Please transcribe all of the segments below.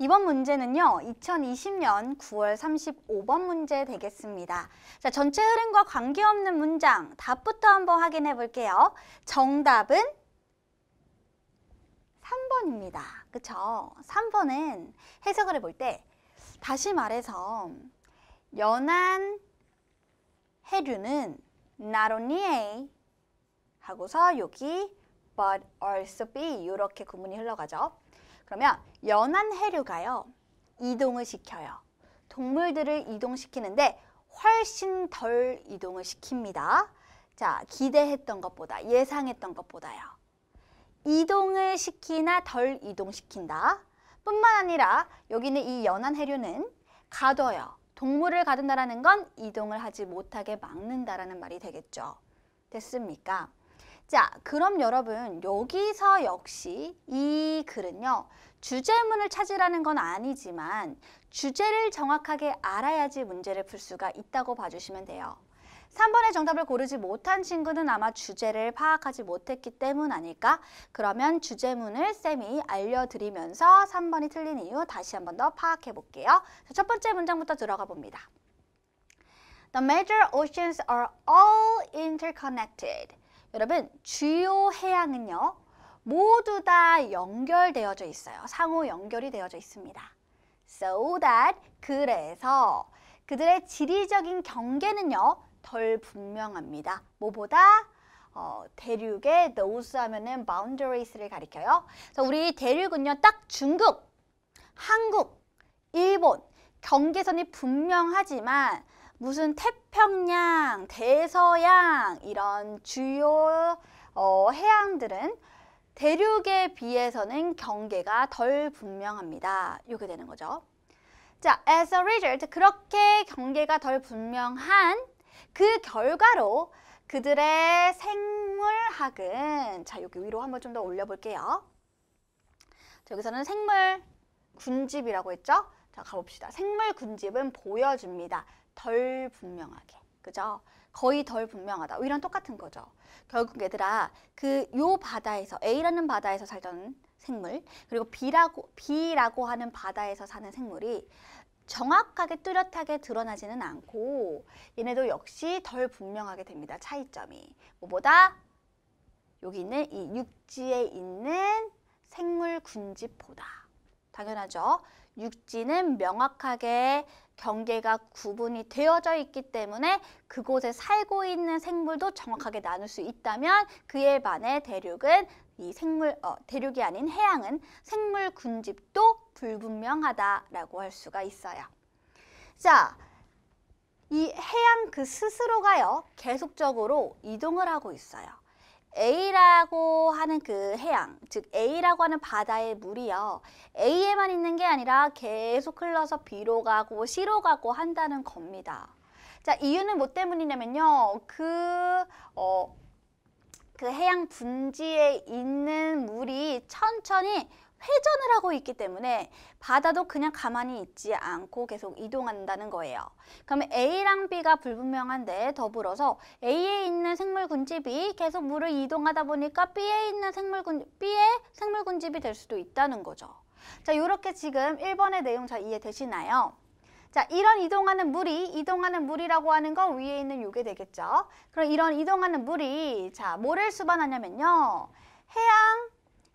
이번 문제는요. 2020년 9월 35번 문제 되겠습니다. 자, 전체 흐름과 관계없는 문장 답부터 한번 확인해 볼게요. 정답은 3번입니다. 그죠 3번은 해석을 해 볼 때 다시 말해서 연한 해류는 not only A 하고서 여기 but also B 이렇게 구문이 흘러가죠. 그러면 연한 해류가요. 이동을 시켜요. 동물들을 이동시키는데 훨씬 덜 이동을 시킵니다. 자, 기대했던 것보다, 예상했던 것보다요. 이동을 시키나 덜 이동시킨다. 뿐만 아니라 여기는 이연한 해류는 가둬요. 동물을 가둔다라는 건 이동을 하지 못하게 막는다라는 말이 되겠죠. 됐습니까? 자, 그럼 여러분 여기서 역시 이 글은요. 주제문을 찾으라는 건 아니지만 주제를 정확하게 알아야지 문제를 풀 수가 있다고 봐주시면 돼요. 3번의 정답을 고르지 못한 친구는 아마 주제를 파악하지 못했기 때문 아닐까? 그러면 주제문을 쌤이 알려드리면서 3번이 틀린 이유 다시 한 번 더 파악해 볼게요. 첫 번째 문장부터 들어가 봅니다. The major oceans are all interconnected. 여러분 주요 해양은요 모두 다 연결되어져 있어요. 상호 연결이 되어져 있습니다. So that 그래서 그들의 지리적인 경계는요 덜 분명합니다. 뭐보다 어, 대륙의 those 하면은 boundaries를 가리켜요. 그래서 우리 대륙은요 딱 중국, 한국, 일본 경계선이 분명하지만 무슨 태평양, 대서양 이런 주요 어, 해양들은 대륙에 비해서는 경계가 덜 분명합니다. 이게 되는 거죠. 자, as a result, 그렇게 경계가 덜 분명한 그 결과로 그들의 생물학은 자, 여기 위로 한번 좀 더 올려볼게요. 자, 여기서는 생물 군집이라고 했죠? 자, 가봅시다. 생물 군집은 보여줍니다. 덜 분명하게. 그죠? 거의 덜 분명하다. 이런 똑같은 거죠. 결국 얘들아, 그 요 바다에서 A라는 바다에서 살던 생물, 그리고 B라고 B라고 하는 바다에서 사는 생물이 정확하게 뚜렷하게 드러나지는 않고 얘네도 역시 덜 분명하게 됩니다. 차이점이. 뭐보다 여기 있는 이 육지에 있는 생물 군집보다 당연하죠. 육지는 명확하게 경계가 구분이 되어져 있기 때문에 그곳에 살고 있는 생물도 정확하게 나눌 수 있다면 그에 반해 대륙은 이 생물 어, 대륙이 아닌 해양은 생물 군집도 불분명하다라고 할 수가 있어요. 자, 이 해양 그 스스로가요 계속적으로 이동을 하고 있어요. A라고 하는 그 해양, 즉 A라고 하는 바다의 물이요. A에만 있는 게 아니라 계속 흘러서 B로 가고 C로 가고 한다는 겁니다. 자, 이유는 뭐 때문이냐면요. 그, 어, 그 해양 분지에 있는 물이 천천히 회전을 하고 있기 때문에 바다도 그냥 가만히 있지 않고 계속 이동한다는 거예요. 그럼 러 A랑 B가 불분명한데 더불어서 A에 있는 생물군집이 계속 물을 이동하다 보니까 B에 있는 생물군 b 에 생물군집이 될 수도 있다는 거죠. 자, 이렇게 지금 1번의 내용 잘 이해되시나요? 자, 이런 이동하는 물이, 이동하는 물이라고 하는 건 위에 있는 요게 되겠죠. 그럼 이런 이동하는 물이, 자, 뭐를 수반하냐면요. 해양,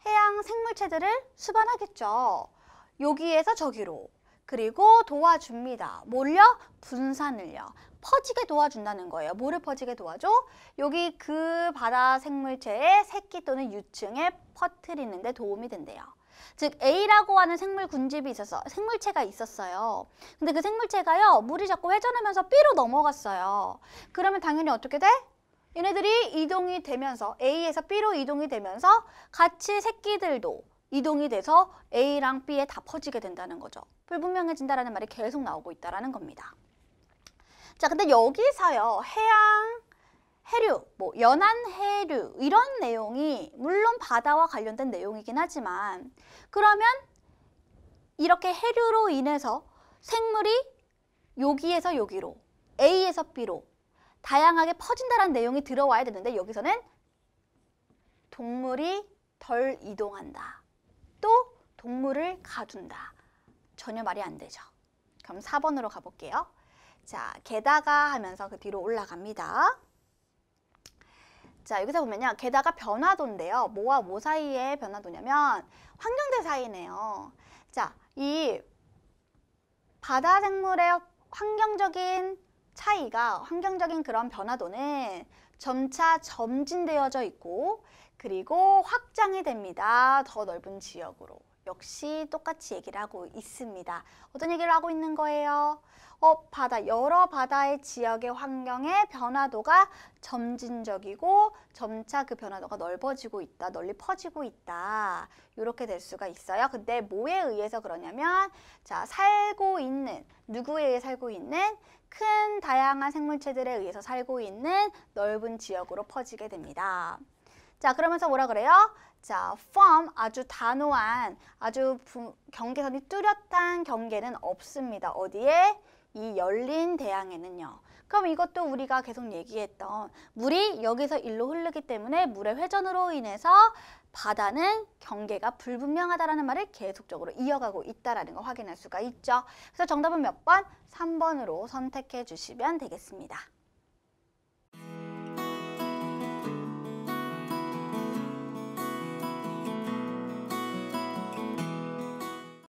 해양 생물체들을 수반하겠죠. 여기에서 저기로 그리고 도와줍니다. 몰려 분산을요. 퍼지게 도와준다는 거예요. 뭐를 퍼지게 도와줘. 여기 그 바다 생물체의 새끼 또는 유층에 퍼뜨리는 데 도움이 된대요. 즉 A라고 하는 생물 군집이 있어서 생물체가 있었어요. 근데 그 생물체가요 물이 자꾸 회전하면서 B로 넘어갔어요. 그러면 당연히 어떻게 돼? 얘네들이 이동이 되면서 A에서 B로 이동이 되면서 같이 새끼들도 이동이 돼서 A랑 B에 다 퍼지게 된다는 거죠. 불분명해진다라는 말이 계속 나오고 있다는 겁니다. 자, 근데 여기서요. 해양, 해류, 뭐 연안 해류 이런 내용이 물론 바다와 관련된 내용이긴 하지만 그러면 이렇게 해류로 인해서 생물이 여기에서 여기로 A에서 B로 다양하게 퍼진다라는 내용이 들어와야 되는데 여기서는 동물이 덜 이동한다. 또 동물을 가둔다. 전혀 말이 안 되죠. 그럼 4번으로 가볼게요. 자, 게다가 하면서 그 뒤로 올라갑니다. 자, 여기서 보면요. 게다가 변화도인데요. 뭐와 뭐 사이의 변화도냐면 환경대 사이네요. 자, 이 바다 생물의 환경적인 차이가 환경적인 그런 변화도는 점차 점진되어져 있고 그리고 확장이 됩니다. 더 넓은 지역으로. 역시 똑같이 얘기를 하고 있습니다. 어떤 얘기를 하고 있는 거예요? 어, 바다, 여러 바다의 지역의 환경의 변화도가 점진적이고 점차 그 변화도가 넓어지고 있다, 널리 퍼지고 있다. 이렇게 될 수가 있어요. 근데 뭐에 의해서 그러냐면, 자, 살고 있는, 누구에 의해 살고 있는 큰 다양한 생물체들에 의해서 살고 있는 넓은 지역으로 퍼지게 됩니다. 자, 그러면서 뭐라 그래요? 자, firm 아주 단호한, 아주 부, 경계선이 뚜렷한 경계는 없습니다. 어디에? 이 열린 대항에는요 그럼 이것도 우리가 계속 얘기했던 물이 여기서 일로 흐르기 때문에 물의 회전으로 인해서 바다는 경계가 불분명하다라는 말을 계속적으로 이어가고 있다라는 걸 확인할 수가 있죠. 그래서 정답은 몇 번? 삼번으로 선택해 주시면 되겠습니다.